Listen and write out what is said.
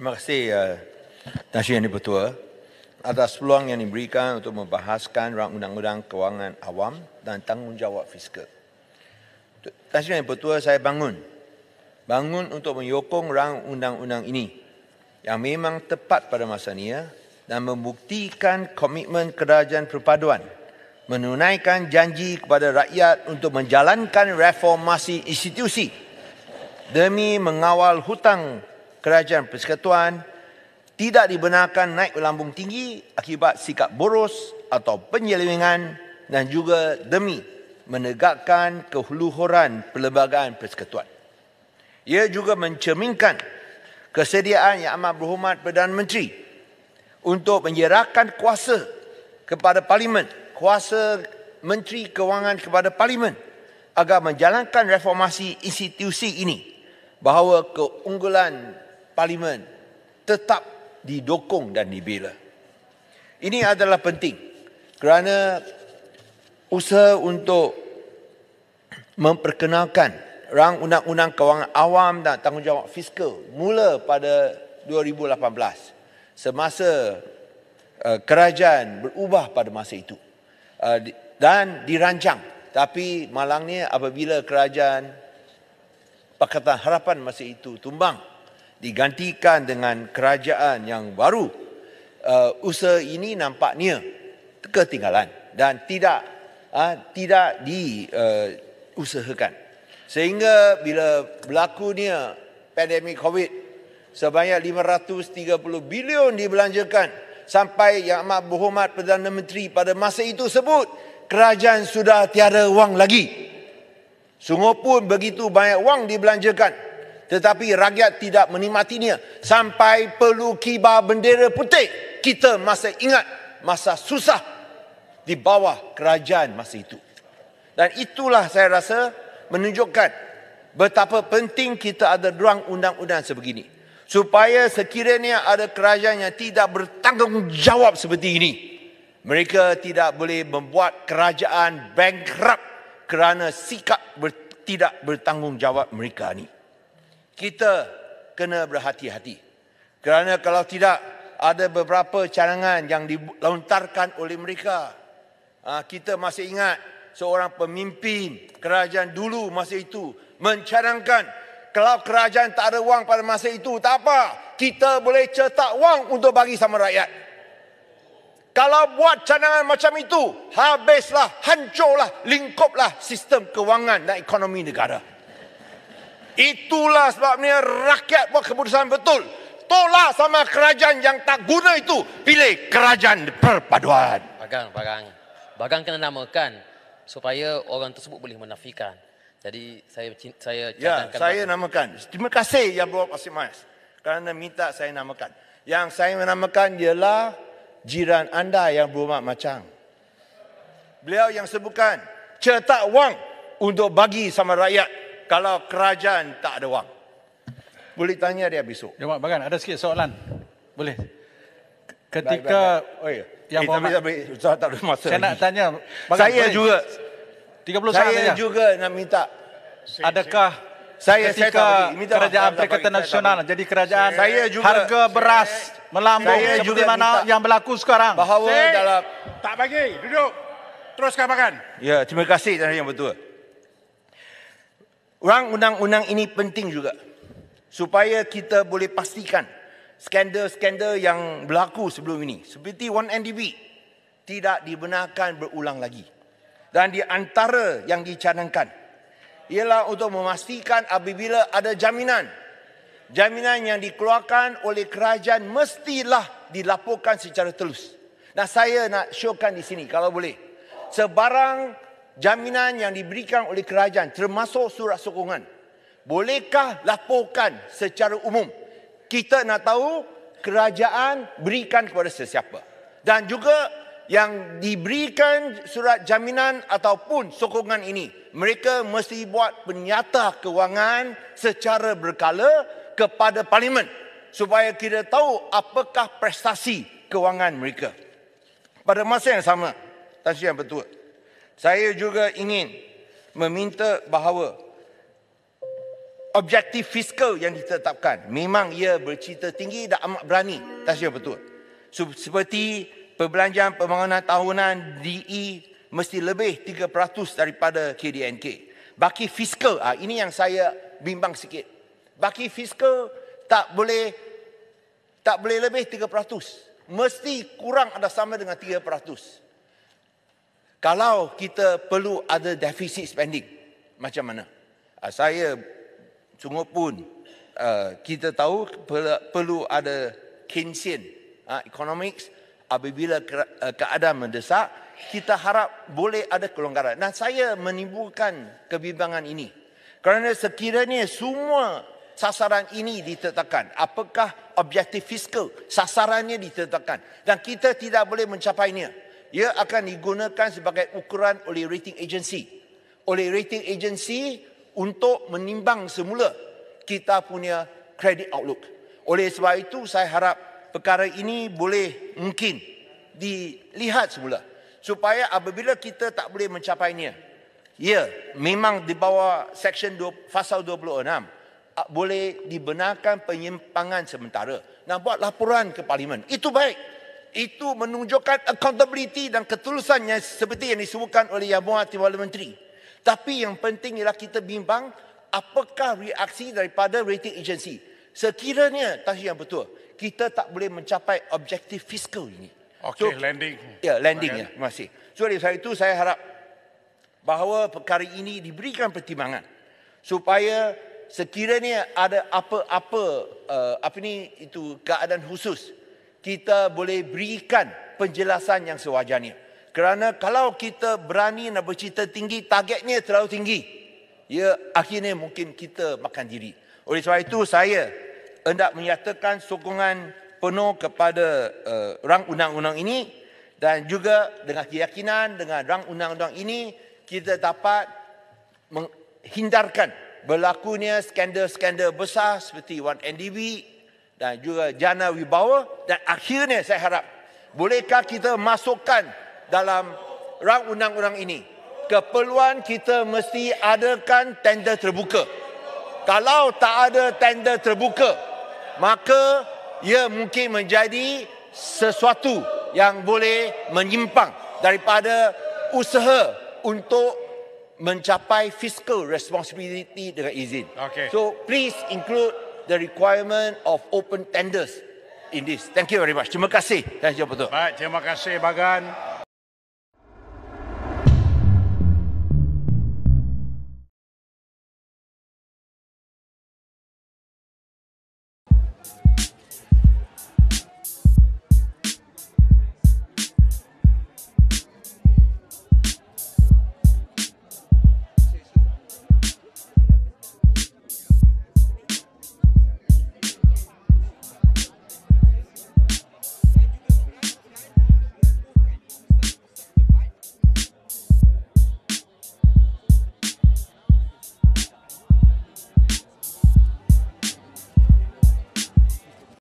Terima kasih Tan eh, Sri Yang Dipertua atas peluang yang diberikan untuk membahaskan rang undang-undang kewangan awam dan tanggungjawab fiskal. Tan Sri Yang Dipertua, saya bangun. Bangun untuk menyokong rang undang-undang ini yang memang tepat pada masa ini ya, dan membuktikan komitmen kerajaan perpaduan menunaikan janji kepada rakyat untuk menjalankan reformasi institusi demi mengawal hutang kerajaan persekutuan tidak dibenarkan naik ke lambung tinggi akibat sikap boros atau penyelewengan dan juga demi menegakkan keluhuran perlembagaan persekutuan. Ia juga mencerminkan kesediaan yang amat berhormat Perdana Menteri untuk menyerahkan kuasa kepada Parlimen, kuasa Menteri Kewangan kepada Parlimen agar menjalankan reformasi institusi ini bahawa keunggulan parlimen tetap didokong dan dibela. Ini adalah penting kerana usaha untuk memperkenalkan rang undang-undang kewangan awam dan tanggungjawab fiskal mula pada 2018 semasa eh, kerajaan berubah pada masa itu eh, dan dirancang tapi malangnya apabila kerajaan Pakatan Harapan masa itu tumbang digantikan dengan kerajaan yang baru. Uh, usaha ini nampaknya ketinggalan dan tidak uh, tidak diusahakan. Uh, Sehingga bila berlaku berlakunya pandemik COVID sebanyak 530 bilion dibelanjakan sampai yang amat berhormat Perdana Menteri pada masa itu sebut kerajaan sudah tiada wang lagi. Sungguh pun begitu banyak wang dibelanjakan tetapi rakyat tidak menikmatinya sampai perlu kibar bendera putih kita masih ingat masa susah di bawah kerajaan masa itu dan itulah saya rasa menunjukkan betapa penting kita ada ruang undang-undang sebegini supaya sekiranya ada kerajaan yang tidak bertanggungjawab seperti ini mereka tidak boleh membuat kerajaan bankrupt kerana sikap ber- tidak bertanggungjawab mereka ini kita kena berhati-hati. Kerana kalau tidak, ada beberapa cadangan yang dilontarkan oleh mereka. Ah, kita masih ingat seorang pemimpin kerajaan dulu masa itu mencadangkan kalau kerajaan tak ada wang pada masa itu, tak apa. Kita boleh cetak wang untuk bagi sama rakyat. Kalau buat cadangan macam itu, habislah, hancurlah, lingkuplah sistem kewangan dan ekonomi negara. Itulah sebabnya rakyat buat keputusan betul. Tolak sama kerajaan yang tak guna itu. Pilih kerajaan perpaduan. Bagang, bagang. Bagang kena namakan supaya orang tersebut boleh menafikan. Jadi saya saya Ya, saya bagang. namakan. Terima kasih Yang Berhormat Pasir Mas. Kerana minta saya namakan. Yang saya menamakan ialah jiran anda yang berhormat macam. Beliau yang sebutkan cetak wang untuk bagi sama rakyat kalau kerajaan tak ada wang? Boleh tanya dia besok. Jawab ya, bagan, ada sikit soalan. Boleh. Ketika baik, oh ya. Yang eh, tapi, tapi, tak ada masa. Saya lagi. nak tanya bagan, saya boleh. juga 30 saya saatnya. juga nak minta adakah saya ketika saya tak minta kerajaan perikatan nasional jadi kerajaan saya juga harga beras melambung saya seperti mana yang berlaku sekarang bahawa saya, dalam tak bagi duduk teruskan makan ya terima kasih tuan yang betul Orang undang-undang ini penting juga supaya kita boleh pastikan skandal-skandal yang berlaku sebelum ini seperti 1NDB tidak dibenarkan berulang lagi. Dan di antara yang dicanangkan ialah untuk memastikan apabila ada jaminan jaminan yang dikeluarkan oleh kerajaan mestilah dilaporkan secara telus. Nah saya nak showkan di sini kalau boleh. Sebarang jaminan yang diberikan oleh kerajaan termasuk surat sokongan. Bolehkah laporkan secara umum? Kita nak tahu kerajaan berikan kepada sesiapa. Dan juga yang diberikan surat jaminan ataupun sokongan ini. Mereka mesti buat penyata kewangan secara berkala kepada parlimen. Supaya kita tahu apakah prestasi kewangan mereka. Pada masa yang sama, Tansi yang Pertua saya juga ingin meminta bahawa objektif fiskal yang ditetapkan memang ia bercita tinggi dan amat berani. Tasya betul. Seperti perbelanjaan pembangunan tahunan DE mesti lebih 3% daripada KDNK. Baki fiskal, ah, ini yang saya bimbang sikit. Baki fiskal tak boleh tak boleh lebih 3%. Mesti kurang ada sama dengan kalau kita perlu ada defisit spending macam mana ah, saya sungguh pun ah, kita tahu perlu, ada Keynesian ah, economics apabila keadaan mendesak kita harap boleh ada kelonggaran dan saya menimbulkan kebimbangan ini kerana sekiranya semua sasaran ini ditetapkan apakah objektif fiskal sasarannya ditetapkan dan kita tidak boleh mencapainya ia akan digunakan sebagai ukuran oleh rating agency. Oleh rating agency untuk menimbang semula kita punya credit outlook. Oleh sebab itu saya harap perkara ini boleh mungkin dilihat semula supaya apabila kita tak boleh mencapainya. Ya, memang di bawah section 2 fasal 26 boleh dibenarkan penyimpangan sementara. Nak buat laporan ke parlimen. Itu baik itu menunjukkan accountability dan ketulusannya seperti yang disebutkan oleh Yang Muhammad Timbal Menteri. Tapi yang penting ialah kita bimbang apakah reaksi daripada rating agency. Sekiranya, tadi yang betul, kita tak boleh mencapai objektif fiskal ini. Okey, so, landing. Ya, yeah, landing. Okay. Ya. masih. kasih. So, dari saya itu saya harap bahawa perkara ini diberikan pertimbangan supaya sekiranya ada apa-apa uh, apa ni itu keadaan khusus kita boleh berikan penjelasan yang sewajarnya. Kerana kalau kita berani nak bercerita tinggi, targetnya terlalu tinggi. Ya, akhirnya mungkin kita makan diri. Oleh sebab itu, saya hendak menyatakan sokongan penuh kepada uh, rang undang-undang ini dan juga dengan keyakinan dengan rang undang-undang ini kita dapat menghindarkan berlakunya skandal-skandal besar seperti 1NDB dan juga jana wibawa dan akhirnya saya harap bolehkah kita masukkan dalam rang undang-undang ini keperluan kita mesti adakan tender terbuka kalau tak ada tender terbuka maka ia mungkin menjadi sesuatu yang boleh menyimpang daripada usaha untuk mencapai fiscal responsibility dengan izin. Okay. So please include the requirement of open tenders in this. Thank you very much. Terima kasih. Terima kasih. terima kasih Bagan.